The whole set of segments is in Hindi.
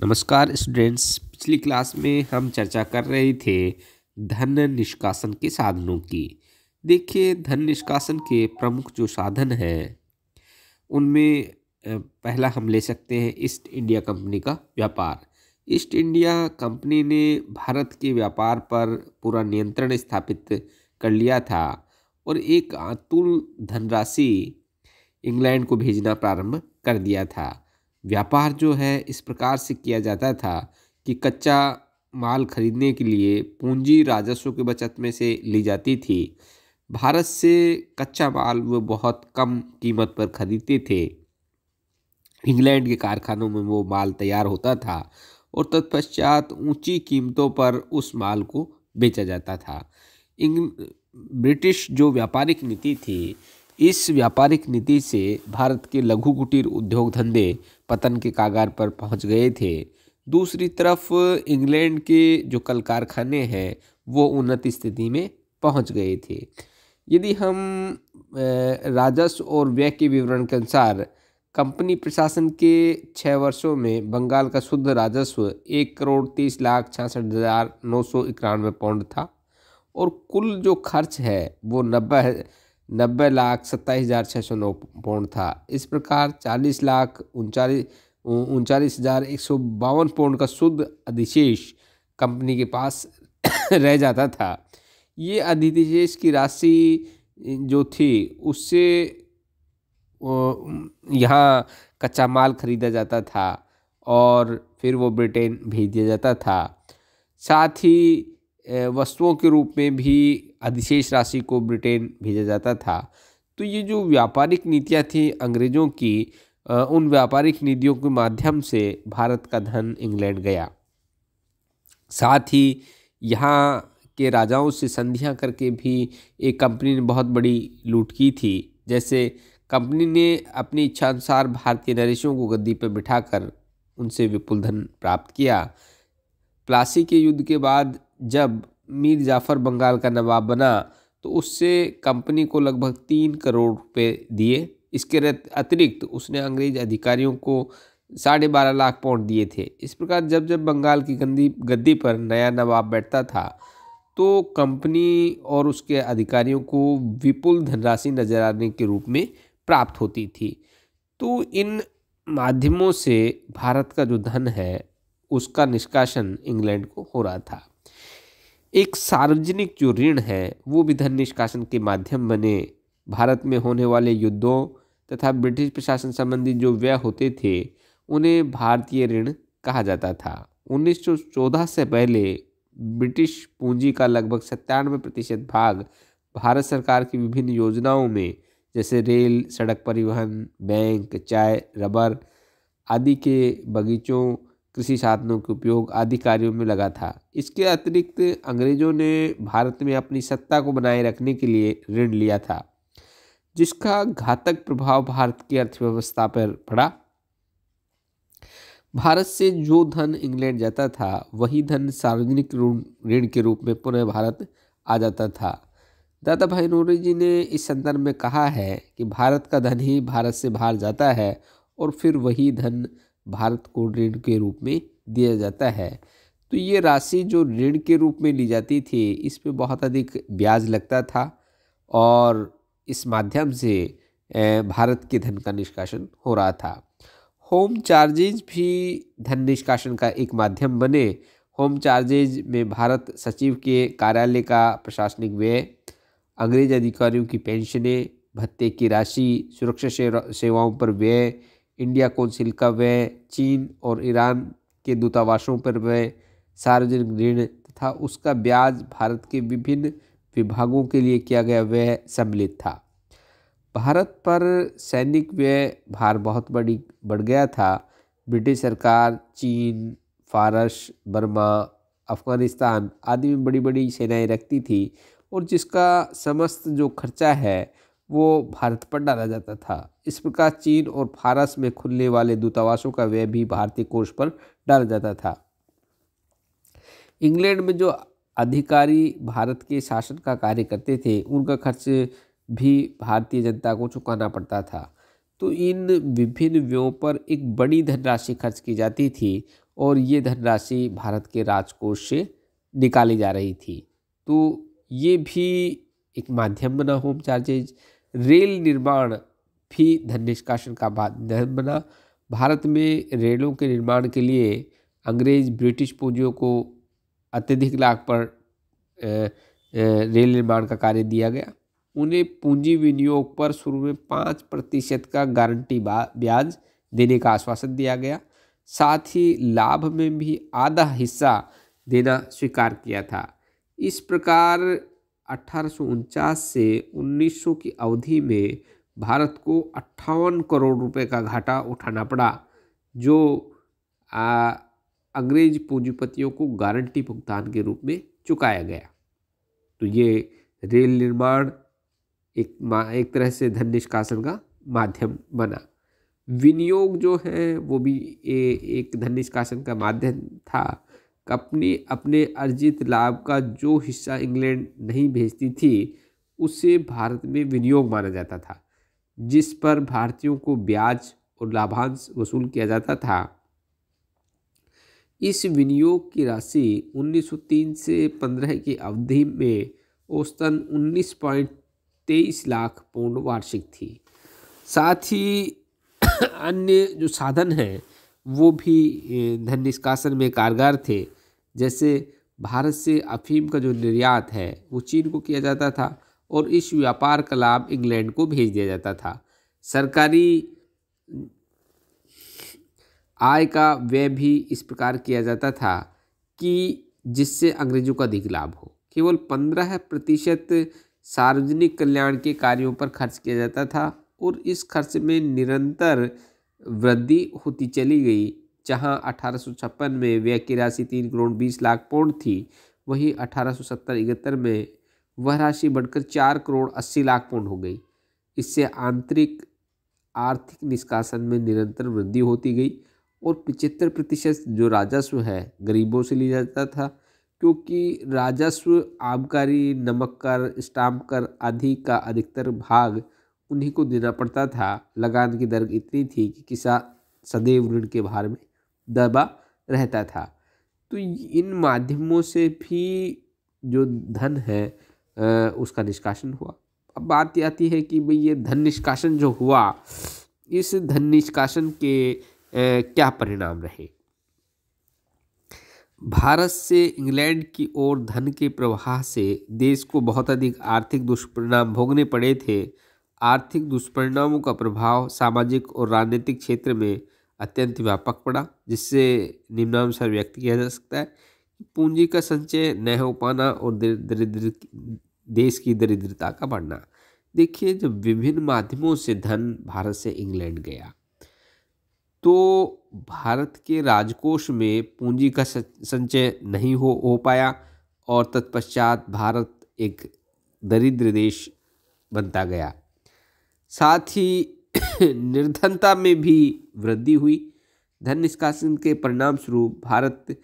नमस्कार स्टूडेंट्स पिछली क्लास में हम चर्चा कर रहे थे धन निष्कासन के साधनों की देखिए धन निष्कासन के प्रमुख जो साधन हैं उनमें पहला हम ले सकते हैं ईस्ट इंडिया कंपनी का व्यापार ईस्ट इंडिया कंपनी ने भारत के व्यापार पर पूरा नियंत्रण स्थापित कर लिया था और एक अतुल धनराशि इंग्लैंड को भेजना प्रारंभ कर दिया था व्यापार जो है इस प्रकार से किया जाता था कि कच्चा माल खरीदने के लिए पूंजी राजस्व की बचत में से ली जाती थी भारत से कच्चा माल वो बहुत कम कीमत पर खरीदते थे इंग्लैंड के कारखानों में वो माल तैयार होता था और तत्पश्चात ऊंची कीमतों पर उस माल को बेचा जाता था इंग ब्रिटिश जो व्यापारिक नीति थी इस व्यापारिक नीति से भारत के लघु कुटीर उद्योग धंधे पतन के कागार पर पहुंच गए थे दूसरी तरफ इंग्लैंड के जो कल कारखाने हैं वो उन्नत स्थिति में पहुंच गए थे यदि हम राजस्व और व्यय के विवरण के अनुसार कंपनी प्रशासन के छः वर्षों में बंगाल का शुद्ध राजस्व एक करोड़ तीस लाख छियासठ हज़ार नौ सौ इक्यानवे पाउंड था और कुल जो खर्च है वो नब्बे नब्बे लाख सत्ताईस हज़ार छः सौ नौ पौंड था इस प्रकार चालीस लाख उनचालीस उनचालीस हज़ार एक सौ बावन पौंड का शुद्ध अधिशेष कंपनी के पास रह जाता था ये अधिशेष की राशि जो थी उससे यहाँ कच्चा माल खरीदा जाता था और फिर वो ब्रिटेन भेज दिया जाता था साथ ही वस्तुओं के रूप में भी अधिशेष राशि को ब्रिटेन भेजा जाता था तो ये जो व्यापारिक नीतियाँ थी अंग्रेज़ों की उन व्यापारिक नीतियों के माध्यम से भारत का धन इंग्लैंड गया साथ ही यहाँ के राजाओं से संधियाँ करके भी एक कंपनी ने बहुत बड़ी लूट की थी जैसे कंपनी ने अपनी इच्छानुसार भारतीय नरेशों को गद्दी पर बिठाकर उनसे विपुल धन प्राप्त किया प्लासी के युद्ध के बाद जब मीर जाफ़र बंगाल का नवाब बना तो उससे कंपनी को लगभग तीन करोड़ रुपए दिए इसके अतिरिक्त उसने अंग्रेज अधिकारियों को साढ़े बारह लाख पाउंड दिए थे इस प्रकार जब जब बंगाल की गंदी गद्दी पर नया नवाब बैठता था तो कंपनी और उसके अधिकारियों को विपुल धनराशि नजर आने के रूप में प्राप्त होती थी तो इन माध्यमों से भारत का जो धन है उसका निष्कासन इंग्लैंड को हो रहा था एक सार्वजनिक जो ऋण है वो भी धन निष्कासन के माध्यम बने भारत में होने वाले युद्धों तथा ब्रिटिश प्रशासन संबंधी जो व्यय होते थे उन्हें भारतीय ऋण कहा जाता था 1914 से पहले ब्रिटिश पूंजी का लगभग सत्तानवे प्रतिशत भाग भारत सरकार की विभिन्न योजनाओं में जैसे रेल सड़क परिवहन बैंक चाय रबर आदि के बगीचों कृषि साधनों के उपयोग आदि कार्यों में लगा था इसके अतिरिक्त अंग्रेज़ों ने भारत में अपनी सत्ता को बनाए रखने के लिए ऋण लिया था जिसका घातक प्रभाव भारत की अर्थव्यवस्था पर पड़ा भारत से जो धन इंग्लैंड जाता था वही धन सार्वजनिक ऋण के रूप में पुनः भारत आ जाता था दादा भाई नोरे जी ने इस संदर्भ में कहा है कि भारत का धन ही भारत से बाहर जाता है और फिर वही धन भारत को ऋण के रूप में दिया जाता है तो ये राशि जो ऋण के रूप में ली जाती थी इस पर बहुत अधिक ब्याज लगता था और इस माध्यम से भारत के धन का निष्कासन हो रहा था होम चार्जेज भी धन निष्कासन का एक माध्यम बने होम चार्जेज में भारत सचिव के कार्यालय का प्रशासनिक व्यय अंग्रेज अधिकारियों की पेंशनें भत्ते की राशि सुरक्षा सेवाओं पर व्यय इंडिया कौंसिल का व्यय चीन और ईरान के दूतावासों पर व्यय सार्वजनिक ऋण तथा उसका ब्याज भारत के विभिन्न विभागों के लिए किया गया व्यय सम्मिलित था भारत पर सैनिक व्यय भार बहुत बड़ी बढ़ गया था ब्रिटिश सरकार चीन फारस बर्मा अफ़गानिस्तान आदि में बड़ी बड़ी सेनाएं रखती थी और जिसका समस्त जो खर्चा है वो भारत पर डाला जाता था इस प्रकार चीन और फारस में खुलने वाले दूतावासों का व्यय भी भारतीय कोष पर डाला जाता था इंग्लैंड में जो अधिकारी भारत के शासन का कार्य करते थे उनका खर्च भी भारतीय जनता को चुकाना पड़ता था तो इन विभिन्न व्ययों पर एक बड़ी धनराशि खर्च की जाती थी और ये धनराशि भारत के राजकोष से निकाली जा रही थी तो ये भी एक माध्यम बना होम चार्जेज रेल निर्माण भी धन निष्कासन का माध्यम बना भारत में रेलों के निर्माण के लिए अंग्रेज ब्रिटिश पूंजियों को अत्यधिक लाख पर रेल निर्माण का कार्य दिया गया उन्हें पूंजी विनियोग पर शुरू में पाँच प्रतिशत का गारंटी ब्याज देने का आश्वासन दिया गया साथ ही लाभ में भी आधा हिस्सा देना स्वीकार किया था इस प्रकार अठारह से 1900 की अवधि में भारत को अट्ठावन करोड़ रुपए का घाटा उठाना पड़ा जो आ, अंग्रेज पूंजीपतियों को गारंटी भुगतान के रूप में चुकाया गया तो ये रेल निर्माण एक एक तरह से धन निष्कासन का माध्यम बना विनियोग जो है वो भी ए, एक धन निष्कासन का माध्यम था कंपनी अपने अर्जित लाभ का जो हिस्सा इंग्लैंड नहीं भेजती थी उसे भारत में विनियोग माना जाता था जिस पर भारतीयों को ब्याज और लाभांश वसूल किया जाता था इस विनियोग की राशि 1903 से 15 की अवधि में औसतन 19.23 लाख पौंड वार्षिक थी साथ ही अन्य जो साधन हैं वो भी धन निष्कासन में कारगर थे जैसे भारत से अफीम का जो निर्यात है वो चीन को किया जाता था और इस व्यापार का लाभ इंग्लैंड को भेज दिया जाता था सरकारी आय का व्यय भी इस प्रकार किया जाता था कि जिससे अंग्रेजों का अधिक लाभ हो केवल पंद्रह प्रतिशत सार्वजनिक कल्याण के कार्यों पर खर्च किया जाता था और इस खर्च में निरंतर वृद्धि होती चली गई जहां अठारह में व्यय की राशि तीन करोड़ बीस लाख पौंड थी वहीं अठारह सौ में वह राशि बढ़कर चार करोड़ अस्सी लाख पौंड हो गई इससे आंतरिक आर्थिक निष्कासन में निरंतर वृद्धि होती गई और पिचहत्तर प्रतिशत जो राजस्व है गरीबों से लिया जाता था क्योंकि राजस्व आबकारी नमक कर स्टाम्प कर आदि का अधिकतर भाग उन्हीं को देना पड़ता था लगान की दर इतनी थी कि किसान सदैव ऋण के भार में दबा रहता था तो इन माध्यमों से भी जो धन है उसका निष्कासन हुआ अब बात यह आती है कि भाई ये धन निष्कासन जो हुआ इस धन निष्कासन के क्या परिणाम रहे भारत से इंग्लैंड की ओर धन के प्रवाह से देश को बहुत अधिक आर्थिक दुष्परिणाम भोगने पड़े थे आर्थिक दुष्परिणामों का प्रभाव सामाजिक और राजनीतिक क्षेत्र में अत्यंत व्यापक पड़ा जिससे निम्नानुसार व्यक्त किया जा सकता है पूंजी का संचय न हो पाना और दरिद्र देश की दरिद्रता का बढ़ना देखिए जब विभिन्न माध्यमों से धन भारत से इंग्लैंड गया तो भारत के राजकोष में पूंजी का संचय नहीं हो हो पाया और तत्पश्चात भारत एक दरिद्र देश बनता गया साथ ही निर्धनता में भी वृद्धि हुई धन निष्कासन के परिणाम स्वरूप भारत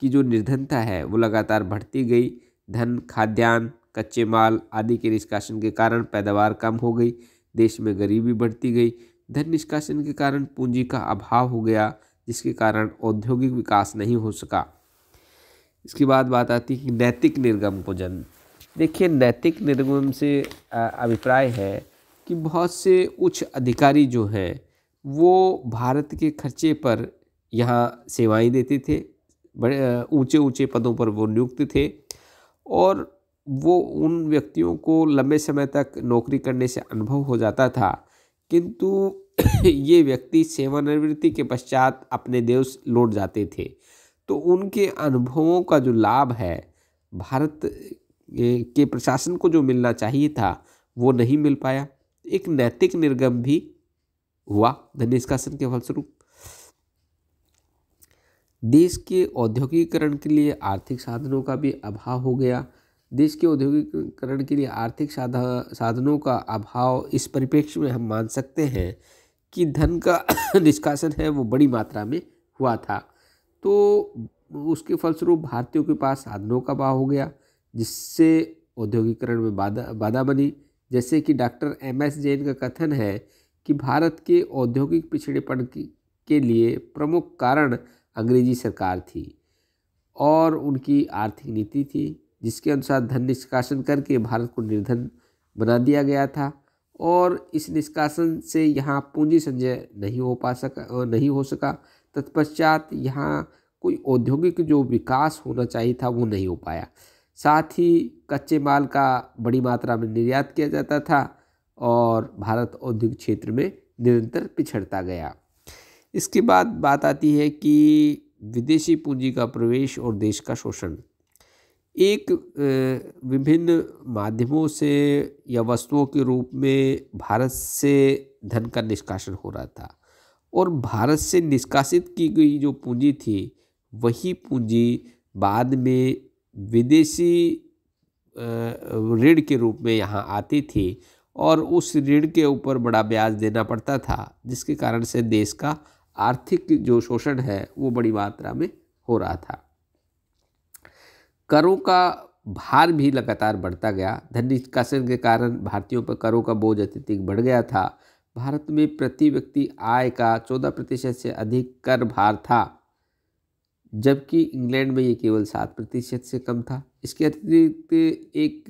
की जो निर्धनता है वो लगातार बढ़ती गई धन खाद्यान्न कच्चे माल आदि के निष्कासन के कारण पैदावार कम हो गई देश में गरीबी बढ़ती गई धन निष्कासन के कारण पूंजी का अभाव हो गया जिसके कारण औद्योगिक विकास नहीं हो सका इसके बाद बात आती है कि नैतिक निर्गम को जन्म देखिए नैतिक निर्गम से अभिप्राय है कि बहुत से उच्च अधिकारी जो हैं वो भारत के खर्चे पर यहाँ सेवाएं देते थे बड़े ऊंचे ऊंचे पदों पर वो नियुक्त थे और वो उन व्यक्तियों को लंबे समय तक नौकरी करने से अनुभव हो जाता था किंतु ये व्यक्ति सेवानिवृत्ति के पश्चात अपने देश लौट जाते थे तो उनके अनुभवों का जो लाभ है भारत के प्रशासन को जो मिलना चाहिए था वो नहीं मिल पाया एक नैतिक निर्गम भी हुआ धन निष्कासन के फलस्वरूप देश के औद्योगिकरण के लिए आर्थिक साधनों का भी अभाव हो गया देश के औद्योगिकरण के लिए आर्थिक साधा साधनों का अभाव इस परिप्रेक्ष्य में हम मान सकते हैं कि धन का निष्कासन है वो बड़ी मात्रा में हुआ था तो उसके फलस्वरूप भारतीयों के पास साधनों का अभाव हो गया जिससे औद्योगिकरण में बाधा बाधा बनी जैसे कि डॉक्टर एम एस जैन का कथन है कि भारत के औद्योगिक पिछड़ेपन के लिए प्रमुख कारण अंग्रेजी सरकार थी और उनकी आर्थिक नीति थी जिसके अनुसार धन निष्कासन करके भारत को निर्धन बना दिया गया था और इस निष्कासन से यहाँ पूंजी संजय नहीं हो पा सका नहीं हो सका तत्पश्चात यहाँ कोई औद्योगिक जो विकास होना चाहिए था वो नहीं हो पाया साथ ही कच्चे माल का बड़ी मात्रा में निर्यात किया जाता था और भारत औद्योगिक क्षेत्र में निरंतर पिछड़ता गया इसके बाद बात आती है कि विदेशी पूंजी का प्रवेश और देश का शोषण एक विभिन्न माध्यमों से या वस्तुओं के रूप में भारत से धन का निष्कासन हो रहा था और भारत से निष्कासित की गई जो पूंजी थी वही पूंजी बाद में विदेशी ऋण के रूप में यहाँ आती थी और उस ऋण के ऊपर बड़ा ब्याज देना पड़ता था जिसके कारण से देश का आर्थिक जो शोषण है वो बड़ी मात्रा में हो रहा था करों का भार भी लगातार बढ़ता गया धन निष्कासन के कारण भारतीयों पर करों का बोझ अत्यधिक बढ़ गया था भारत में प्रति व्यक्ति आय का चौदह प्रतिशत से अधिक कर भार था जबकि इंग्लैंड में ये केवल सात प्रतिशत से कम था इसके अतिरिक्त एक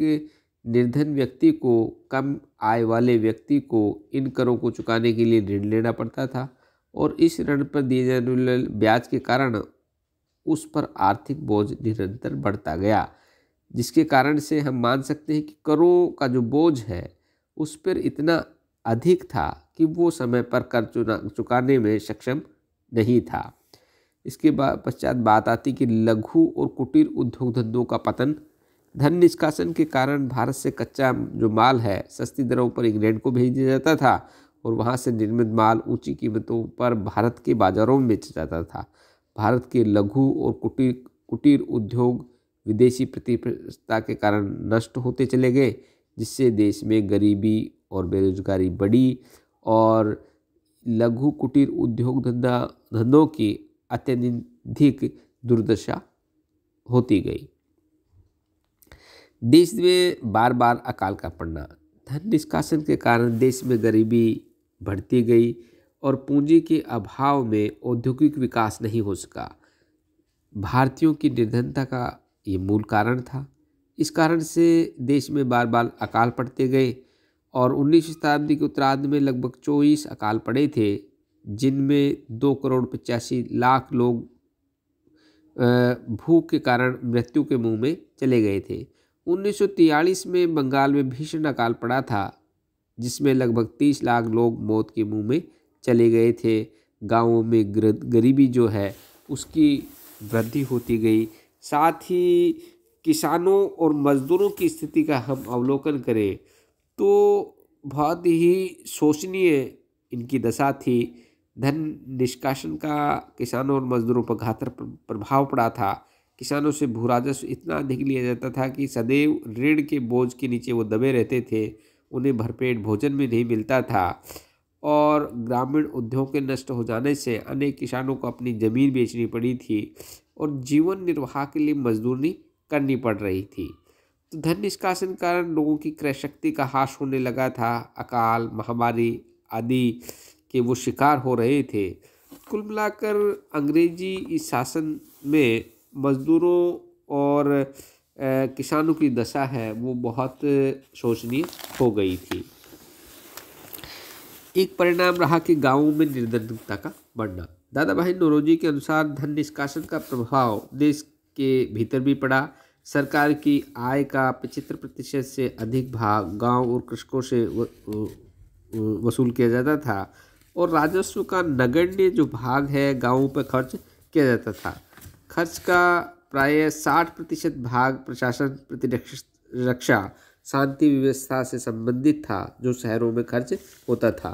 निर्धन व्यक्ति को कम आय वाले व्यक्ति को इन करों को चुकाने के लिए ऋण लेना पड़ता था और इस ऋण पर दिए जाने वाले ब्याज के कारण उस पर आर्थिक बोझ निरंतर बढ़ता गया जिसके कारण से हम मान सकते हैं कि करों का जो बोझ है उस पर इतना अधिक था कि वो समय पर कर चुना चुकाने में सक्षम नहीं था इसके पश्चात बात आती कि लघु और कुटीर उद्योग धंधों का पतन धन निष्कासन के कारण भारत से कच्चा जो माल है सस्ती दरों पर इंग्लैंड को भेज दिया जाता था और वहाँ से निर्मित माल ऊंची कीमतों पर भारत के बाज़ारों में बेचा जाता था भारत के लघु और कुटीर कुटीर उद्योग विदेशी प्रतिस्पर्धा के कारण नष्ट होते चले गए जिससे देश में गरीबी और बेरोजगारी बढ़ी और लघु कुटीर उद्योग धंधा धंधों की अत्यधिक दुर्दशा होती गई देश में बार बार अकाल का पड़ना धन निष्कासन के कारण देश में गरीबी बढ़ती गई और पूंजी के अभाव में औद्योगिक विकास नहीं हो सका भारतीयों की निर्धनता का ये मूल कारण था इस कारण से देश में बार बार अकाल पड़ते गए और उन्नीस शताब्दी के उत्तरार्ध में लगभग चौबीस अकाल पड़े थे जिनमें दो करोड़ पचासी लाख लोग भूख के कारण मृत्यु के मुंह में चले गए थे 1943 में बंगाल में भीषण अकाल पड़ा था जिसमें लगभग 30 लाख लोग मौत के मुंह में चले गए थे गांवों में गरीबी जो है उसकी वृद्धि होती गई साथ ही किसानों और मज़दूरों की स्थिति का हम अवलोकन करें तो बहुत ही शोचनीय इनकी दशा थी धन निष्कासन का किसानों और मजदूरों पर घातर प्रभाव पड़ा था किसानों से भू राजस्व इतना अधिक लिया जाता था कि सदैव ऋण के बोझ के नीचे वो दबे रहते थे उन्हें भरपेट भोजन भी नहीं मिलता था और ग्रामीण उद्योग के नष्ट हो जाने से अनेक किसानों को अपनी ज़मीन बेचनी पड़ी थी और जीवन निर्वाह के लिए मजदूरी करनी पड़ रही थी तो धन निष्कासन कारण लोगों की क्रय शक्ति का हास होने लगा था अकाल महामारी आदि के वो शिकार हो रहे थे कुल मिलाकर अंग्रेजी इस शासन में मज़दूरों और किसानों की दशा है वो बहुत शोचनीय हो गई थी एक परिणाम रहा कि गांवों में निर्धनता का बढ़ना दादा भाई नौरोजी के अनुसार धन निष्कासन का प्रभाव देश के भीतर भी पड़ा सरकार की आय का पचहत्तर प्रतिशत से अधिक भाग गांव और कृषकों से वसूल किया जाता था और राजस्व का नगण्य जो भाग है गाँवों पर खर्च किया जाता था खर्च का प्राय साठ प्रतिशत भाग प्रशासन प्रतिरक्षा शांति व्यवस्था से संबंधित था जो शहरों में खर्च होता था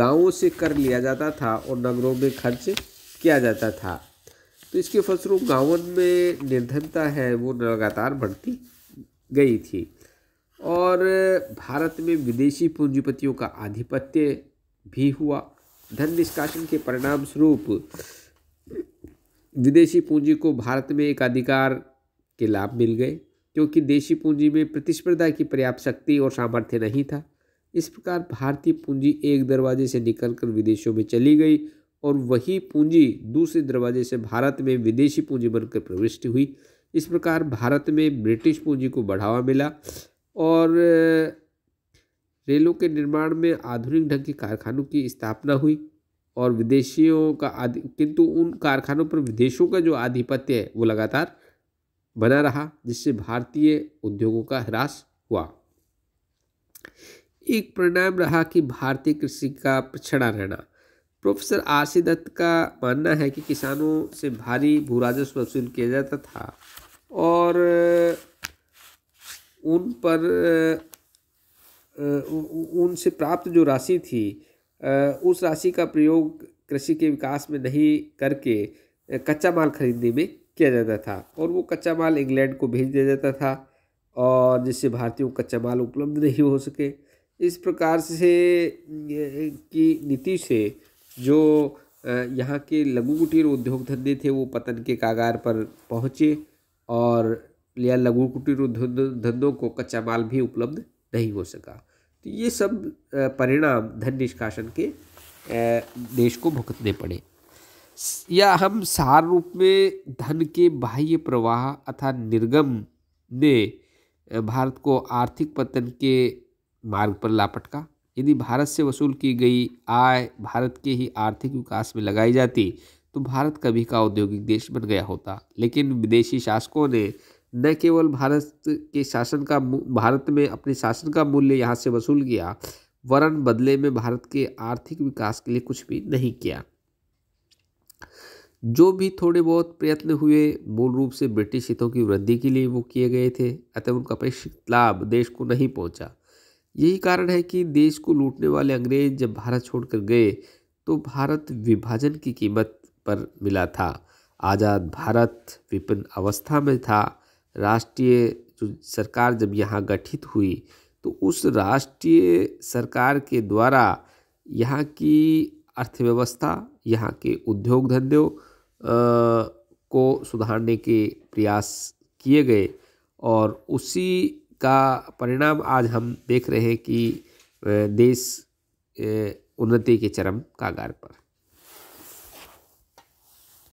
गांवों से कर लिया जाता था और नगरों में खर्च किया जाता था तो इसके फलस्वरूप गाँवन में निर्धनता है वो लगातार बढ़ती गई थी और भारत में विदेशी पूंजीपतियों का आधिपत्य भी हुआ धन निष्कासन के परिणाम स्वरूप विदेशी पूंजी को भारत में एक अधिकार के लाभ मिल गए क्योंकि देशी पूंजी में प्रतिस्पर्धा की पर्याप्त शक्ति और सामर्थ्य नहीं था इस प्रकार भारतीय पूंजी एक दरवाजे से निकलकर विदेशों में चली गई और वही पूंजी दूसरे दरवाजे से भारत में विदेशी पूंजी बनकर प्रविष्ट हुई इस प्रकार भारत में ब्रिटिश पूंजी को बढ़ावा मिला और रेलों के निर्माण में आधुनिक ढंग के कारखानों की स्थापना हुई और विदेशियों का आदि किंतु उन कारखानों पर विदेशों का जो आधिपत्य है वो लगातार बना रहा जिससे भारतीय उद्योगों का ह्रास हुआ एक परिणाम रहा कि भारतीय कृषि का पिछड़ा रहना प्रोफेसर आर सी दत्त का मानना है कि किसानों से भारी भू राजस्व वसूल किया जाता था और उन पर उनसे प्राप्त जो राशि थी उस राशि का प्रयोग कृषि के विकास में नहीं करके कच्चा माल खरीदने में किया जाता था और वो कच्चा माल इंग्लैंड को भेज दिया जाता था और जिससे भारतीयों को कच्चा माल उपलब्ध नहीं हो सके इस प्रकार से की नीति से जो यहाँ के लघु कुटीर उद्योग धंधे थे वो पतन के कागार पर पहुँचे और लिया लघु कुटीर उद्योग धंधों को कच्चा माल भी उपलब्ध नहीं हो सका तो ये सब परिणाम धन निष्कासन के देश को भुगतने पड़े या हम सार रूप में धन के बाह्य प्रवाह अथा निर्गम ने भारत को आर्थिक पतन के मार्ग पर लापटका यदि भारत से वसूल की गई आय भारत के ही आर्थिक विकास में लगाई जाती तो भारत कभी का औद्योगिक देश बन गया होता लेकिन विदेशी शासकों ने न केवल भारत के शासन का भारत में अपने शासन का मूल्य यहाँ से वसूल किया वरन बदले में भारत के आर्थिक विकास के लिए कुछ भी नहीं किया जो भी थोड़े बहुत प्रयत्न हुए मूल रूप से ब्रिटिश हितों की वृद्धि के लिए वो किए गए थे अतः उनका अपेक्षित लाभ देश को नहीं पहुंचा यही कारण है कि देश को लूटने वाले अंग्रेज जब भारत छोड़कर गए तो भारत विभाजन की कीमत पर मिला था आज़ाद भारत विपिन अवस्था में था राष्ट्रीय जो सरकार जब यहाँ गठित हुई तो उस राष्ट्रीय सरकार के द्वारा यहाँ की अर्थव्यवस्था यहाँ के उद्योग धंधों को सुधारने के प्रयास किए गए और उसी का परिणाम आज हम देख रहे हैं कि देश उन्नति के चरम कागार पर